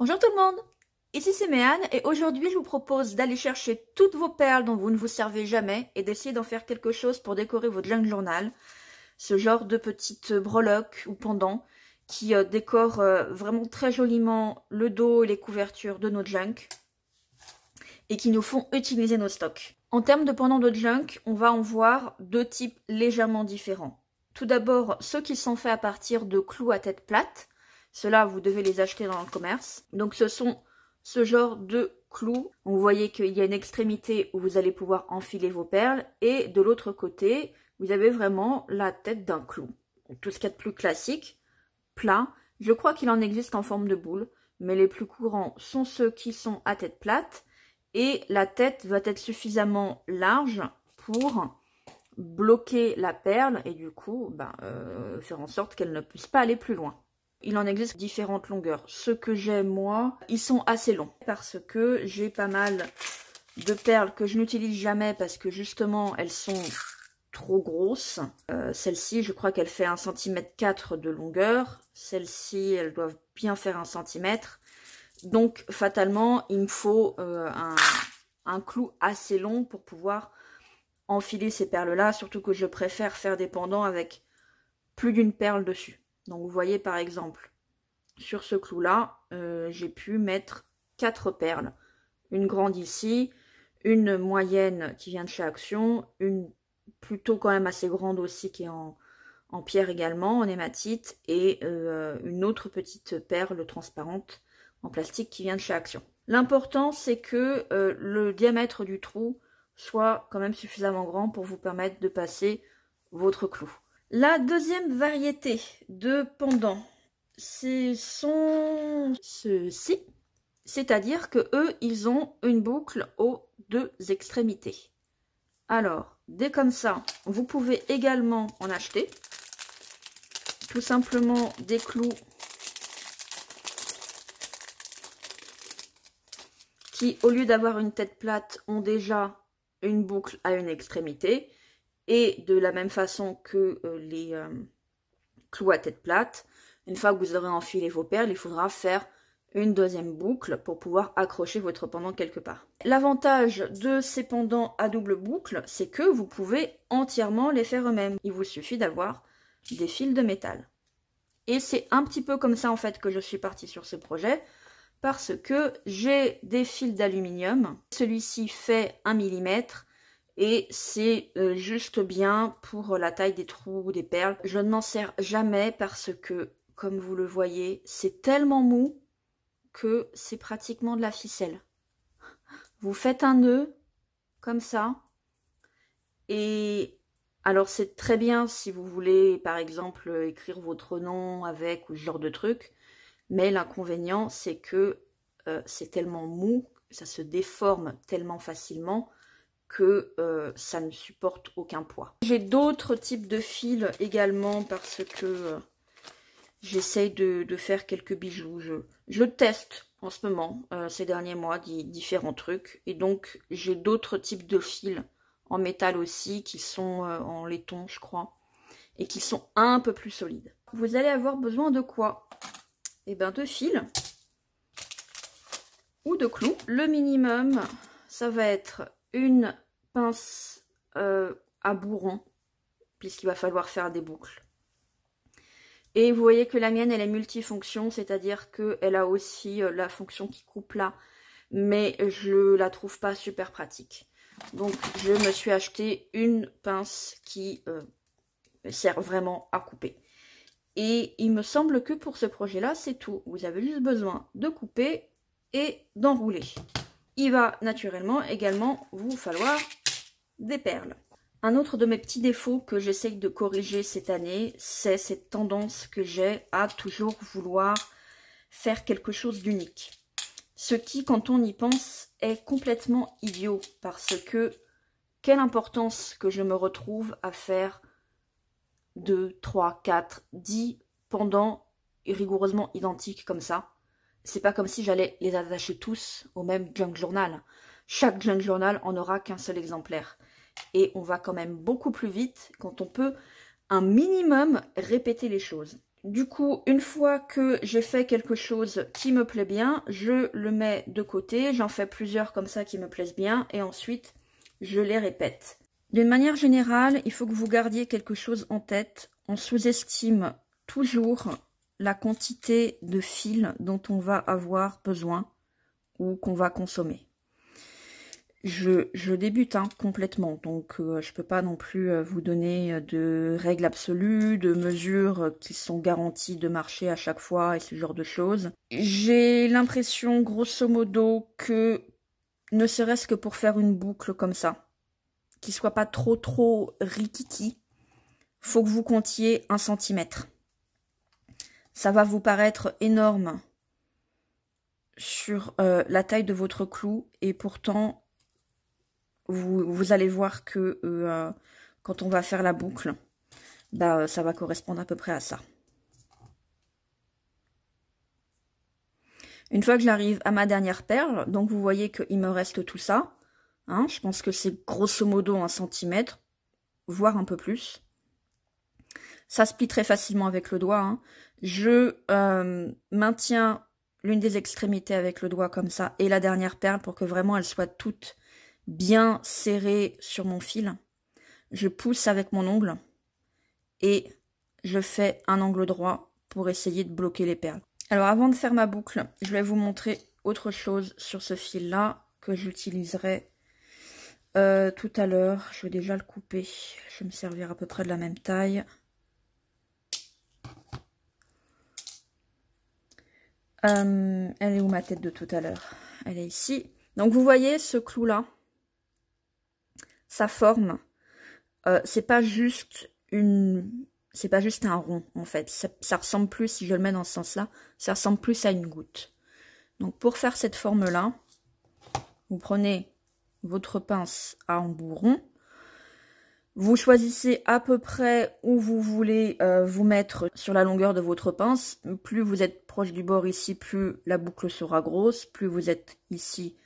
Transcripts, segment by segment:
Bonjour tout le monde, ici c'est Méane et aujourd'hui je vous propose d'aller chercher toutes vos perles dont vous ne vous servez jamais et d'essayer d'en faire quelque chose pour décorer votre junk journal, ce genre de petites breloques ou pendants qui euh, décorent euh, vraiment très joliment le dos et les couvertures de nos junk et qui nous font utiliser nos stocks. En termes de pendants de junk, on va en voir deux types légèrement différents. Tout d'abord, ceux qui sont faits à partir de clous à tête plate, cela, vous devez les acheter dans le commerce. Donc ce sont ce genre de clous. Vous voyez qu'il y a une extrémité où vous allez pouvoir enfiler vos perles et de l'autre côté, vous avez vraiment la tête d'un clou. Tout ce qu'il y a de plus classique, plat. Je crois qu'il en existe en forme de boule, mais les plus courants sont ceux qui sont à tête plate et la tête va être suffisamment large pour bloquer la perle et du coup ben, euh, faire en sorte qu'elle ne puisse pas aller plus loin. Il en existe différentes longueurs. Ceux que j'ai, moi, ils sont assez longs parce que j'ai pas mal de perles que je n'utilise jamais parce que justement, elles sont trop grosses. Euh, celle-ci, je crois qu'elle fait 1 cm 4 de longueur. Celle-ci, elles doivent bien faire 1 cm. Donc, fatalement, il me faut euh, un clou assez long pour pouvoir enfiler ces perles-là, surtout que je préfère faire des pendants avec plus d'une perle dessus. Donc vous voyez par exemple, sur ce clou-là, euh, j'ai pu mettre 4 perles. Une grande ici, une moyenne qui vient de chez Action, une plutôt quand même assez grande aussi qui est en, pierre également, en hématite, et euh, une autre petite perle transparente en plastique qui vient de chez Action. L'important c'est que euh, le diamètre du trou soit quand même suffisamment grand pour vous permettre de passer votre clou. La deuxième variété de pendant, ce sont ceux-ci, c'est-à-dire que eux, ils ont une boucle aux deux extrémités. Alors, dès comme ça, vous pouvez également en acheter. Tout simplement des clous qui, au lieu d'avoir une tête plate, ont déjà une boucle à une extrémité. Et de la même façon que euh, les euh, clous à tête plate, une fois que vous aurez enfilé vos perles, il faudra faire une deuxième boucle pour pouvoir accrocher votre pendant quelque part. L'avantage de ces pendants à double boucle, c'est que vous pouvez entièrement les faire eux-mêmes. Il vous suffit d'avoir des fils de métal. Et c'est un petit peu comme ça en fait que je suis partie sur ce projet, parce que j'ai des fils d'aluminium. Celui-ci fait 1 mm et c'est euh, juste bien pour la taille des trous ou des perles. Je ne m'en sers jamais parce que, comme vous le voyez, c'est tellement mou que c'est pratiquement de la ficelle. Vous faites un nœud, comme ça, et alors c'est très bien si vous voulez, par exemple, écrire votre nom avec ou ce genre de truc, mais l'inconvénient c'est que euh, c'est tellement mou, ça se déforme tellement facilement que euh, ça ne supporte aucun poids. J'ai d'autres types de fils également parce que euh, j'essaye de, faire quelques bijoux. Je, teste en ce moment, euh, ces derniers mois, différents trucs. Et donc, j'ai d'autres types de fils en métal aussi qui sont en laiton, je crois, et qui sont un peu plus solides. Vous allez avoir besoin de quoi Eh bien, de fils ou de clous. Le minimum, ça va être une pince euh, à bourron, puisqu'il va falloir faire des boucles. Et vous voyez que la mienne, elle est multifonction, c'est-à-dire qu'elle a aussi euh, la fonction qui coupe là, mais je la trouve pas super pratique. Donc je me suis acheté une pince qui euh, sert vraiment à couper. Et il me semble que pour ce projet-là, c'est tout. Vous avez juste besoin de couper et d'enrouler il va naturellement également vous falloir des perles. Un autre de mes petits défauts que j'essaye de corriger cette année, c'est cette tendance que j'ai à toujours vouloir faire quelque chose d'unique. Ce qui, quand on y pense, est complètement idiot parce que quelle importance que je me retrouve à faire 2, 3, 4, 10 pendant rigoureusement identiques comme ça c'est pas comme si j'allais les attacher tous au même junk journal. Chaque junk journal en aura qu'un seul exemplaire. Et on va quand même beaucoup plus vite quand on peut un minimum répéter les choses. Du coup, une fois que j'ai fait quelque chose qui me plaît bien, je le mets de côté, j'en fais plusieurs comme ça qui me plaisent bien, et ensuite, je les répète. D'une manière générale, il faut que vous gardiez quelque chose en tête. On sous-estime toujours la quantité de fil dont on va avoir besoin ou qu'on va consommer. Je, débute hein, complètement, donc euh, je ne peux pas non plus euh, vous donner euh, de règles absolues, de mesures qui sont garanties de marcher à chaque fois et ce genre de choses. J'ai l'impression, grosso modo, que ne serait-ce que pour faire une boucle comme ça, qui soit pas trop trop rikiki, faut que vous comptiez un centimètre ça va vous paraître énorme sur euh, la taille de votre clou et pourtant vous, allez voir que euh, quand on va faire la boucle, bah, euh, ça va correspondre à peu près à ça. Une fois que j'arrive à ma dernière perle, donc vous voyez qu'il me reste tout ça. Hein, je pense que c'est grosso modo un centimètre, voire un peu plus. Ça se plie très facilement avec le doigt. Hein. Je euh, maintiens l'une des extrémités avec le doigt comme ça et la dernière perle pour que vraiment elle soit toute bien serrée sur mon fil. Je pousse avec mon ongle et je fais un angle droit pour essayer de bloquer les perles. Alors avant de faire ma boucle, je vais vous montrer autre chose sur ce fil là que j'utiliserai euh, tout à l'heure. Je vais déjà le couper. Je vais me servir à peu près de la même taille. Euh, elle est où ma tête de tout à l'heure Elle est ici. Donc vous voyez ce clou-là, sa forme, euh, c'est pas juste une... C'est pas juste un rond, en fait. Ça, ressemble plus, si je le mets dans ce sens-là, ça ressemble plus à une goutte. Donc pour faire cette forme-là, vous prenez votre pince à embout rond, vous choisissez à peu près où vous voulez euh, vous mettre sur la longueur de votre pince. Plus vous êtes proche du bord ici, plus la boucle sera grosse. Plus vous êtes ici,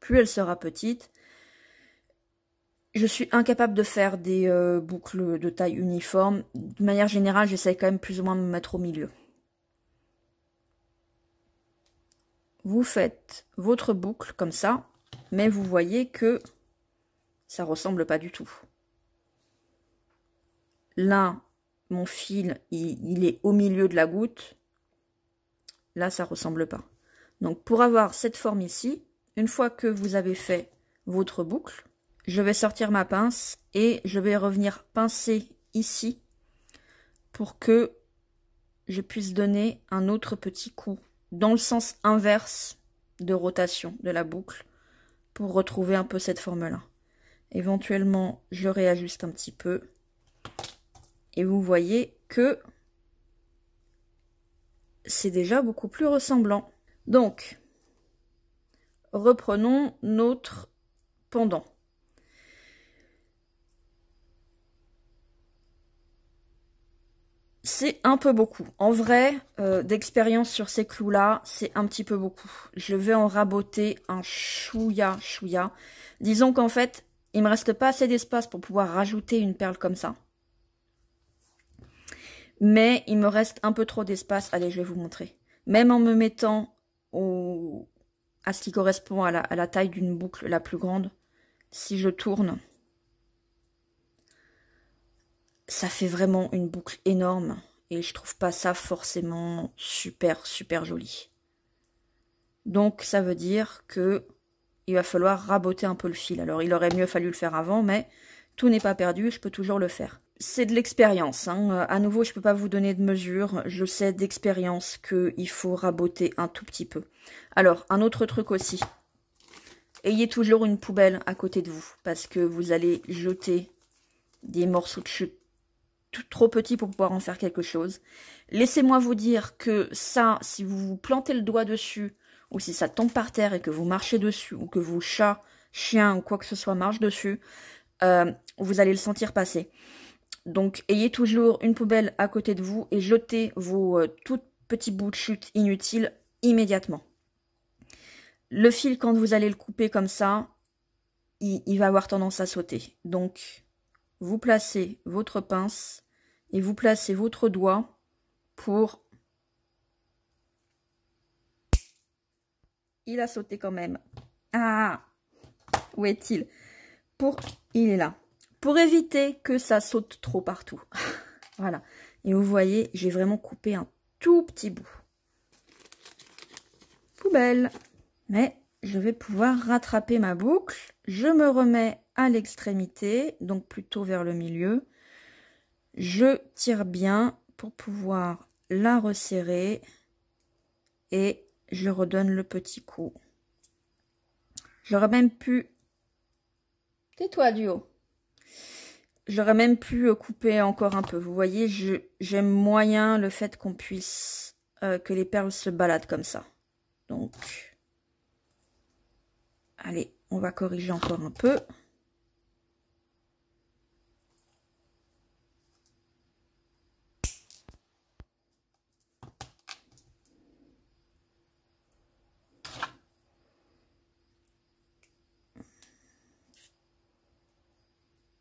plus elle sera petite. Je suis incapable de faire des euh, boucles de taille uniforme. De manière générale, j'essaie quand même plus ou moins de me mettre au milieu. Vous faites votre boucle comme ça, mais vous voyez que ça ressemble pas du tout. Là, mon fil, il, est au milieu de la goutte. Là, ça ressemble pas. Donc, pour avoir cette forme ici, une fois que vous avez fait votre boucle, je vais sortir ma pince et je vais revenir pincer ici pour que je puisse donner un autre petit coup dans le sens inverse de rotation de la boucle pour retrouver un peu cette forme-là. Éventuellement, je réajuste un petit peu. Et vous voyez que c'est déjà beaucoup plus ressemblant. Donc, reprenons notre pendant. C'est un peu beaucoup. En vrai, euh, d'expérience sur ces clous-là, c'est un petit peu beaucoup. Je vais en raboter un chouïa, chouya. Disons qu'en fait, il me reste pas assez d'espace pour pouvoir rajouter une perle comme ça. Mais il me reste un peu trop d'espace. Allez, je vais vous montrer. Même en me mettant au... à ce qui correspond à la, à la taille d'une boucle la plus grande, si je tourne, ça fait vraiment une boucle énorme. Et je trouve pas ça forcément super, super joli. Donc ça veut dire que il va falloir raboter un peu le fil. Alors il aurait mieux fallu le faire avant, mais tout n'est pas perdu, je peux toujours le faire c'est de l'expérience. Hein. Euh, à nouveau, je ne peux pas vous donner de mesure. Je sais d'expérience qu'il faut raboter un tout petit peu. Alors, un autre truc aussi. Ayez toujours une poubelle à côté de vous. Parce que vous allez jeter des morceaux de chute tout, trop petits pour pouvoir en faire quelque chose. Laissez-moi vous dire que ça, si vous vous plantez le doigt dessus, ou si ça tombe par terre et que vous marchez dessus, ou que vos chats, chiens ou quoi que ce soit marche dessus, euh, vous allez le sentir passer. Donc ayez toujours une poubelle à côté de vous et jetez vos toutes euh, tout petits bouts de chute inutiles immédiatement. Le fil, quand vous allez le couper comme ça, il, il va avoir tendance à sauter. Donc vous placez votre pince et vous placez votre doigt pour... Il a sauté quand même. Ah Où est-il Pour... Il est là pour éviter que ça saute trop partout. voilà. Et vous voyez, j'ai vraiment coupé un tout petit bout. Poubelle. Mais je vais pouvoir rattraper ma boucle. Je me remets à l'extrémité, donc plutôt vers le milieu. Je tire bien pour pouvoir la resserrer et je redonne le petit coup. J'aurais même pu... Tais-toi du haut. J'aurais même pu euh, couper encore un peu. Vous voyez, j'aime moyen le fait qu'on puisse... Euh, que les perles se baladent comme ça. Donc... Allez, on va corriger encore un peu.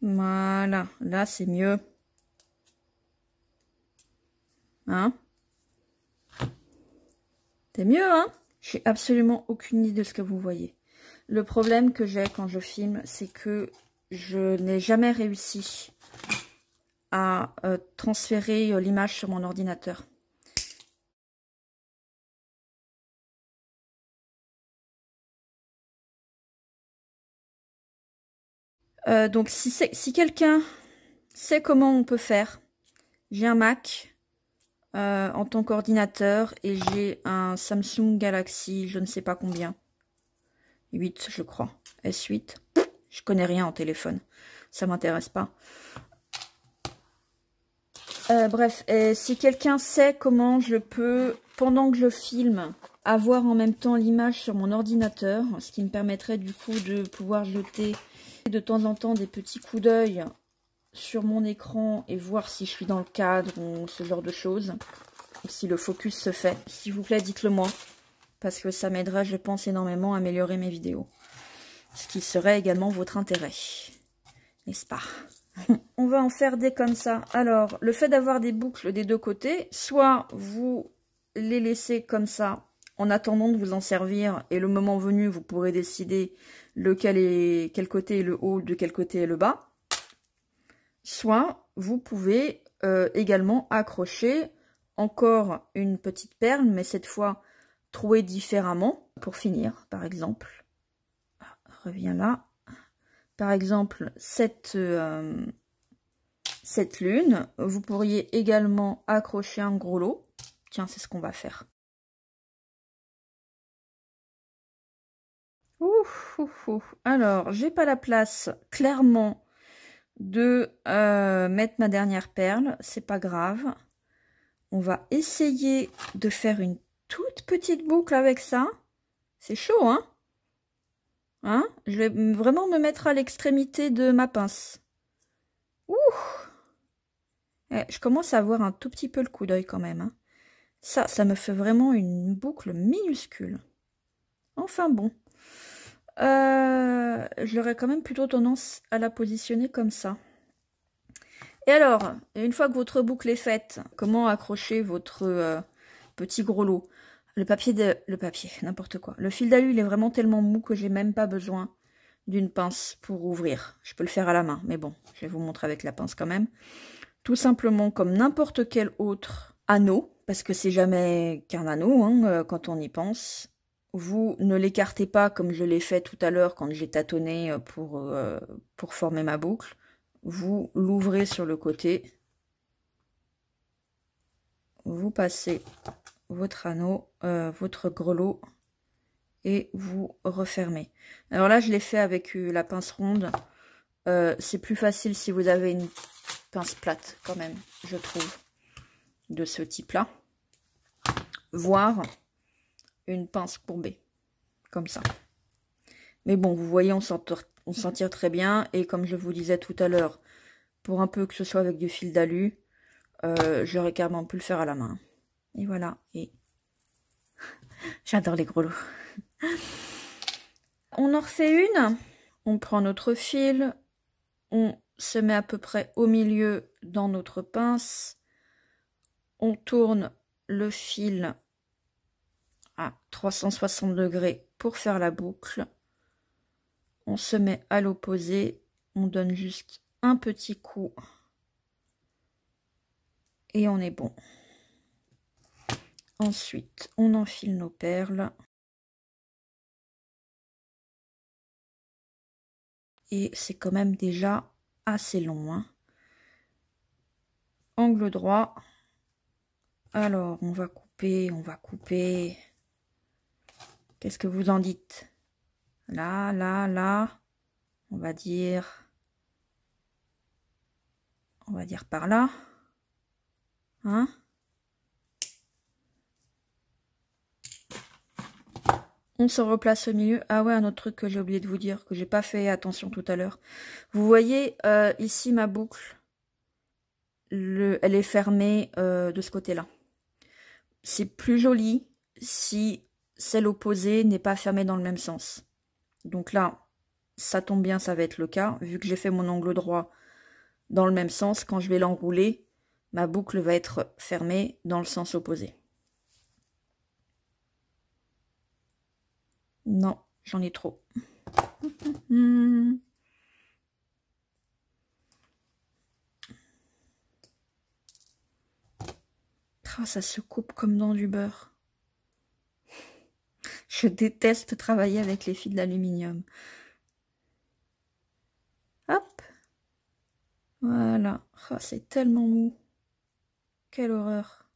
Voilà, là c'est mieux. Hein C'est mieux, hein J'ai absolument aucune idée de ce que vous voyez. Le problème que j'ai quand je filme, c'est que je n'ai jamais réussi à euh, transférer euh, l'image sur mon ordinateur. Euh, donc si, quelqu'un sait comment on peut faire, j'ai un Mac euh, en tant qu'ordinateur et j'ai un Samsung Galaxy je ne sais pas combien. 8 je crois, S8. Je connais rien en téléphone, ça m'intéresse pas. Euh, bref, si quelqu'un sait comment je peux, pendant que je filme, avoir en même temps l'image sur mon ordinateur, ce qui me permettrait du coup de pouvoir jeter de temps en temps des petits coups d'œil sur mon écran et voir si je suis dans le cadre ou ce genre de choses. si le focus se fait. S'il vous plaît, dites-le moi. Parce que ça m'aidera, je pense, énormément à améliorer mes vidéos. Ce qui serait également votre intérêt. N'est-ce pas On va en faire des comme ça. Alors, le fait d'avoir des boucles des deux côtés, soit vous les laissez comme ça en attendant de vous en servir et le moment venu, vous pourrez décider lequel est, quel côté est le haut, de quel côté est le bas. Soit vous pouvez euh, également accrocher encore une petite perle, mais cette fois trouée différemment pour finir, par exemple. Ah, reviens là. Par exemple, cette, euh, cette lune, vous pourriez également accrocher un gros lot. Tiens, c'est ce qu'on va faire. Ouf, ouf, Alors, j'ai pas la place, clairement, de euh, mettre ma dernière perle. C'est pas grave. On va essayer de faire une toute petite boucle avec ça. C'est chaud, hein Hein Je vais vraiment me mettre à l'extrémité de ma pince. Ouh eh, Je commence à avoir un tout petit peu le coup d'œil quand même. Hein. Ça, ça me fait vraiment une boucle minuscule. Enfin bon. Euh, J'aurais quand même plutôt tendance à la positionner comme ça. Et alors, une fois que votre boucle est faite, comment accrocher votre euh, petit gros lot Le papier, le papier, n'importe quoi. Le fil d'alu, il est vraiment tellement mou que j'ai même pas besoin d'une pince pour ouvrir. Je peux le faire à la main, mais bon, je vais vous montrer avec la pince quand même. Tout simplement comme n'importe quel autre anneau, parce que c'est jamais qu'un anneau hein, euh, quand on y pense. Vous ne l'écartez pas comme je l'ai fait tout à l'heure quand j'ai tâtonné euh, euh, pour, former ma boucle. Vous l'ouvrez sur le côté. Vous passez votre anneau, euh, votre grelot et vous refermez. Alors là, je l'ai fait avec la pince ronde. c'est plus facile si vous avez une pince plate quand même, je trouve, de ce type-là. Voir une pince courbée. Comme ça. Mais bon, vous voyez, on s'en tire très bien. Et comme je vous disais tout à l'heure, pour un peu que ce soit avec du fil d'alu, j'aurais carrément pu le faire à la main. Et voilà. Et J'adore les gros lots. on en refait une. On prend notre fil. On se met à peu près au milieu dans notre pince. On tourne le fil à 360 degrés pour faire la boucle. On se met à l'opposé, on donne juste un petit coup et on est bon. Ensuite, on enfile nos perles. Et c'est quand même déjà assez long. Hein. Angle droit. Alors, on va couper, on va couper. Qu'est-ce que vous en dites Là, là, là. On va dire... On va dire par là. Hein On se replace au milieu. Ah ouais, un autre truc que j'ai oublié de vous dire, que j'ai pas fait attention tout à l'heure. Vous voyez euh, ici ma boucle, le, elle est fermée euh, de ce côté-là. C'est plus joli si celle opposée n'est pas fermée dans le même sens. Donc là, ça tombe bien, ça va être le cas. Vu que j'ai fait mon angle droit dans le même sens, quand je vais l'enrouler, ma boucle va être fermée dans le sens opposé. Non, j'en ai trop. Ah, ça se coupe comme dans du beurre. Je déteste travailler avec les fils d'aluminium. Hop. Voilà. Oh, c'est tellement mou. Quelle horreur.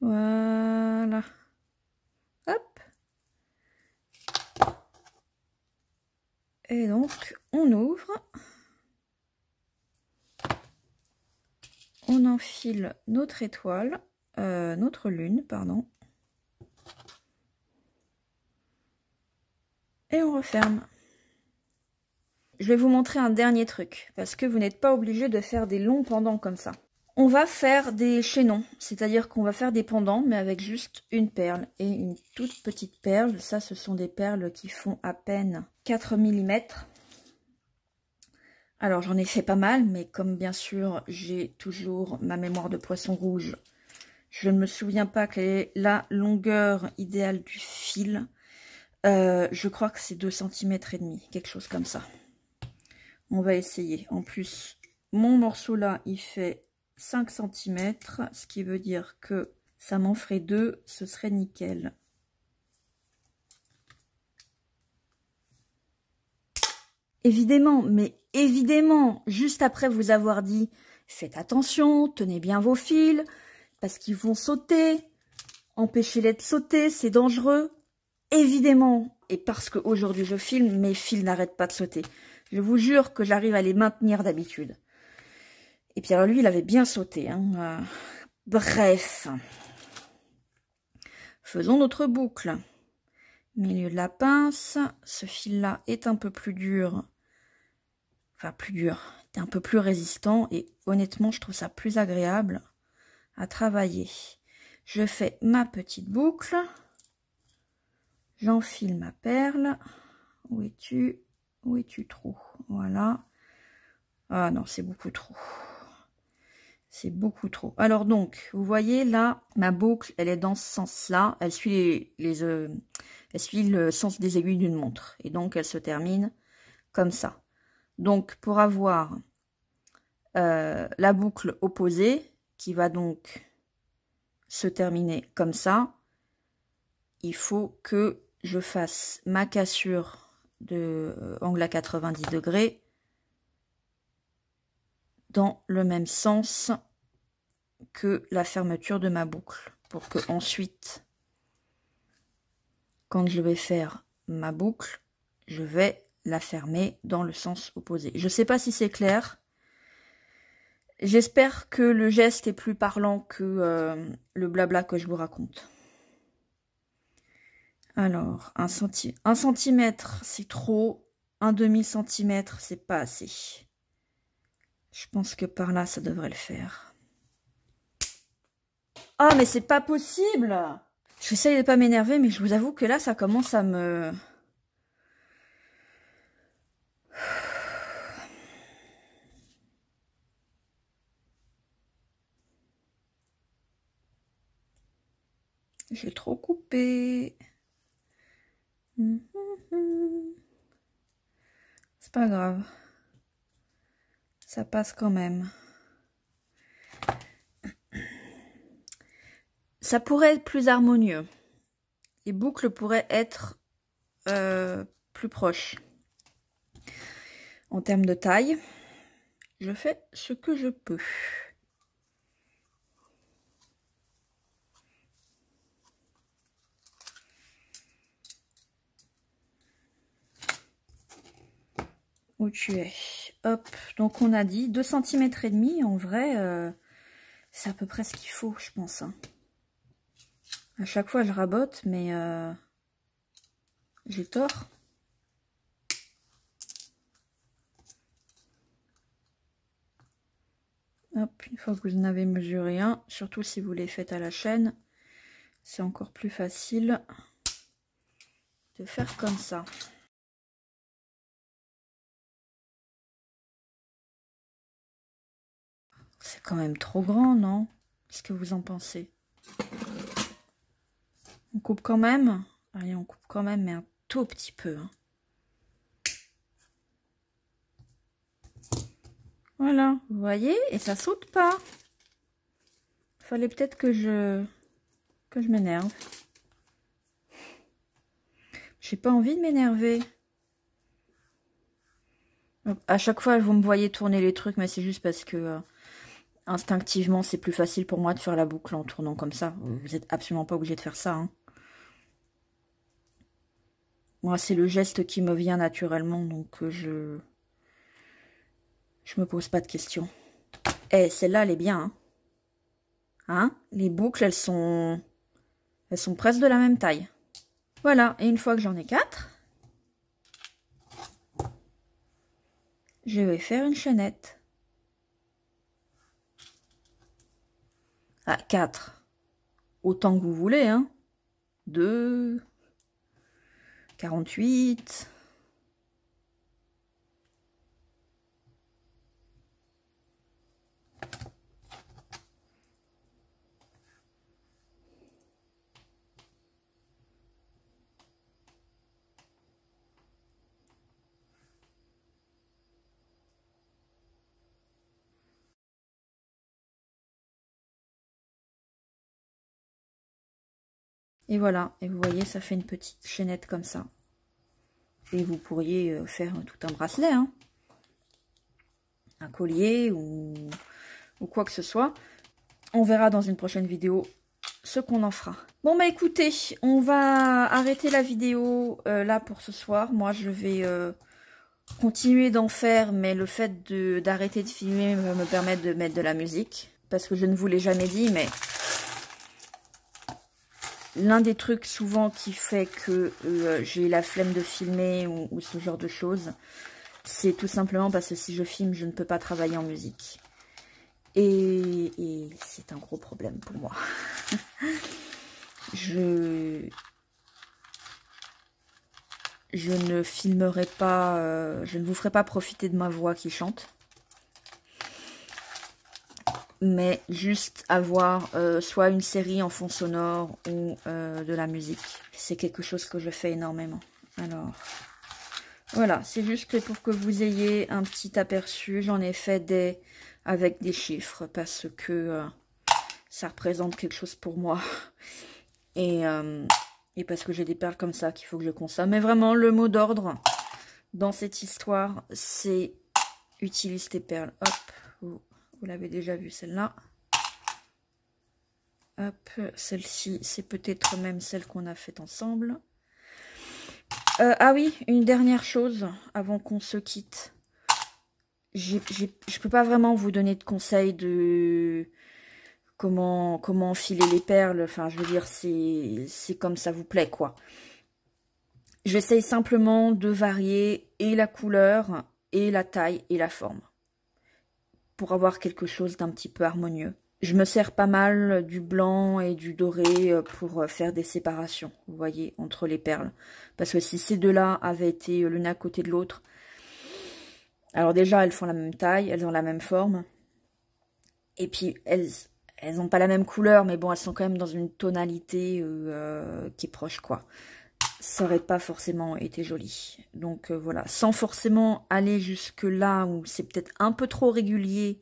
Voilà. Hop. Et donc, on ouvre. On enfile notre étoile. Euh, notre lune, pardon. Et on referme. Je vais vous montrer un dernier truc, parce que vous n'êtes pas obligé de faire des longs pendants comme ça. On va faire des chaînons, c'est-à-dire qu'on va faire des pendants, mais avec juste une perle et une toute petite perle. Ça, ce sont des perles qui font à peine 4 mm. Alors, j'en ai fait pas mal, mais comme bien sûr, j'ai toujours ma mémoire de poisson rouge je ne me souviens pas quelle est la longueur idéale du fil. Euh, je crois que c'est 2 cm et demi, quelque chose comme ça. On va essayer. En plus, mon morceau là, il fait 5 cm, ce qui veut dire que ça m'en ferait 2, ce serait nickel. Évidemment, mais évidemment, juste après vous avoir dit « Faites attention, tenez bien vos fils », parce qu'ils vont sauter. empêcher les de sauter, c'est dangereux. Évidemment. Et parce qu'aujourd'hui je filme, mes fils n'arrêtent pas de sauter. Je vous jure que j'arrive à les maintenir d'habitude. Et puis alors lui, il avait bien sauté. Hein. Euh, bref. Faisons notre boucle. Milieu de la pince. Ce fil-là est un peu plus dur. Enfin, plus dur. Est un peu plus résistant. Et honnêtement, je trouve ça plus agréable à travailler. Je fais ma petite boucle. J'enfile ma perle. Où es-tu Où es-tu trop Voilà. Ah non, c'est beaucoup trop. C'est beaucoup trop. Alors donc, vous voyez là, ma boucle, elle est dans ce sens-là. Elle suit les, euh, elle suit le sens des aiguilles d'une montre. Et donc, elle se termine comme ça. Donc, pour avoir euh, la boucle opposée, qui va donc se terminer comme ça, il faut que je fasse ma cassure de euh, angle à 90 degrés dans le même sens que la fermeture de ma boucle pour que ensuite quand je vais faire ma boucle je vais la fermer dans le sens opposé je sais pas si c'est clair J'espère que le geste est plus parlant que euh, le blabla que je vous raconte. Alors, un, centi un centimètre, c'est trop. Un demi-centimètre, c'est pas assez. Je pense que par là, ça devrait le faire. Ah, mais c'est pas possible J'essaye de pas m'énerver, mais je vous avoue que là, ça commence à me... J'ai trop coupé. C'est pas grave. Ça passe quand même. Ça pourrait être plus harmonieux. Les boucles pourraient être euh, plus proches. En termes de taille, je fais ce que je peux. tu es. Hop, donc on a dit 2 cm et demi, en vrai, euh, c'est à peu près ce qu'il faut, je pense. Hein. À chaque fois, je rabote, mais euh, j'ai tort. Hop, une fois que vous n'avez mesuré un, surtout si vous les faites à la chaîne, c'est encore plus facile de faire comme ça. C'est quand même trop grand, non Qu'est-ce que vous en pensez On coupe quand même Allez, on coupe quand même, mais un tout petit peu. Hein. Voilà, vous voyez Et ça saute pas. Fallait peut-être que je que je m'énerve. J'ai pas envie de m'énerver. À chaque fois, vous me voyez tourner les trucs, mais c'est juste parce que euh, instinctivement, c'est plus facile pour moi de faire la boucle en tournant comme ça. Vous n'êtes absolument pas obligé de faire ça. Hein. Moi, c'est le geste qui me vient naturellement, donc euh, je... Je me pose pas de questions. Eh, celle-là, elle est bien. Hein. hein Les boucles, elles sont... Elles sont presque de la même taille. Voilà, et une fois que j'en ai quatre, je vais faire une chaînette. Ah, 4. Autant que vous voulez, hein. 2, 48, Et voilà, et vous voyez, ça fait une petite chaînette comme ça. Et vous pourriez euh, faire tout un bracelet, hein. un collier ou, ou quoi que ce soit. On verra dans une prochaine vidéo ce qu'on en fera. Bon bah écoutez, on va arrêter la vidéo euh, là pour ce soir. Moi je vais euh, continuer d'en faire, mais le fait d'arrêter de, de, filmer va me permettre de mettre de la musique. Parce que je ne vous l'ai jamais dit, mais L'un des trucs souvent qui fait que euh, j'ai la flemme de filmer ou, ce genre de choses, c'est tout simplement parce que si je filme, je ne peux pas travailler en musique. Et, c'est un gros problème pour moi. je, je ne filmerai pas, euh, je ne vous ferai pas profiter de ma voix qui chante mais juste avoir euh, soit une série en fond sonore ou euh, de la musique. C'est quelque chose que je fais énormément. Alors, voilà, c'est juste pour que vous ayez un petit aperçu, j'en ai fait des avec des chiffres parce que euh, ça représente quelque chose pour moi. Et, et parce que j'ai des perles comme ça qu'il faut que je consomme. Mais vraiment, le mot d'ordre dans cette histoire, c'est utilise tes perles. Hop, vous l'avez déjà vu, celle-là. Hop, celle-ci, c'est peut-être même celle qu'on a faite ensemble. Euh, ah oui, une dernière chose avant qu'on se quitte. Je ne peux pas vraiment vous donner de conseils de comment comment enfiler les perles. Enfin, je veux dire, c'est comme ça vous plaît, quoi. J'essaye simplement de varier et la couleur, et la taille, et la forme pour avoir quelque chose d'un petit peu harmonieux. Je me sers pas mal du blanc et du doré euh, pour euh, faire des séparations, vous voyez, entre les perles. Parce que si ces deux-là avaient été euh, l'une à côté de l'autre, alors déjà, elles font la même taille, elles ont la même forme. Et puis, elles elles n'ont pas la même couleur, mais bon, elles sont quand même dans une tonalité qui est proche, quoi ça n'aurait pas forcément été joli. Donc euh, voilà, sans forcément aller jusque là où c'est peut-être un peu trop régulier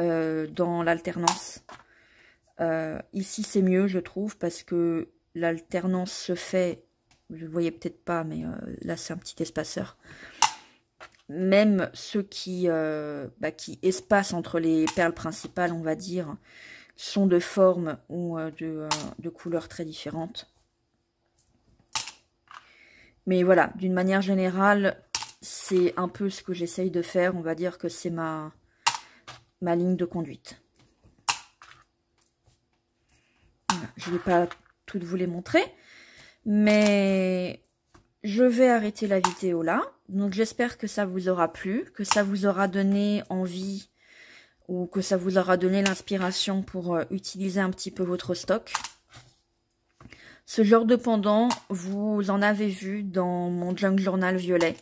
euh, dans l'alternance. Euh, ici c'est mieux je trouve parce que l'alternance se fait, vous ne voyez peut-être pas mais là c'est un petit espaceur. Même ceux qui, bah, qui espacent entre les perles principales on va dire, sont de formes ou de, de couleurs très différentes. Mais voilà, d'une manière générale, c'est un peu ce que j'essaye de faire. On va dire que c'est ma, ma ligne de conduite. je ne vais pas toutes vous les montrer. Mais je vais arrêter la vidéo là. Donc j'espère que ça vous aura plu, que ça vous aura donné envie ou que ça vous aura donné l'inspiration pour euh, utiliser un petit peu votre stock. Ce genre de pendant, vous en avez vu dans mon Junk Journal Violet,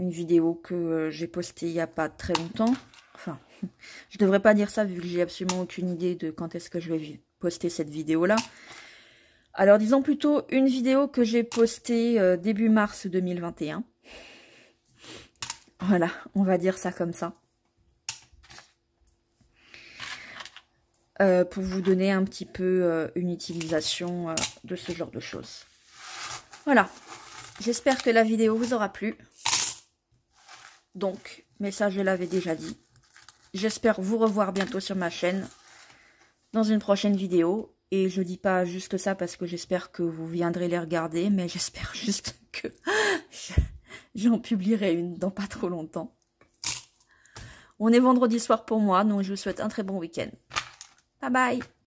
une vidéo que euh, j'ai postée il n'y a pas très longtemps. Enfin, je devrais pas dire ça vu que j'ai absolument aucune idée de quand est-ce que je vais poster cette vidéo-là. Alors disons plutôt une vidéo que j'ai postée euh, début mars 2021. Voilà, on va dire ça comme ça. Euh, pour vous donner un petit peu euh, une utilisation euh, de ce genre de choses. Voilà, j'espère que la vidéo vous aura plu. Donc, mais ça je l'avais déjà dit. J'espère vous revoir bientôt sur ma chaîne dans une prochaine vidéo. Et je dis pas juste ça parce que j'espère que vous viendrez les regarder, mais j'espère juste que j'en publierai une dans pas trop longtemps. On est vendredi soir pour moi, donc je vous souhaite un très bon week-end. 拜拜。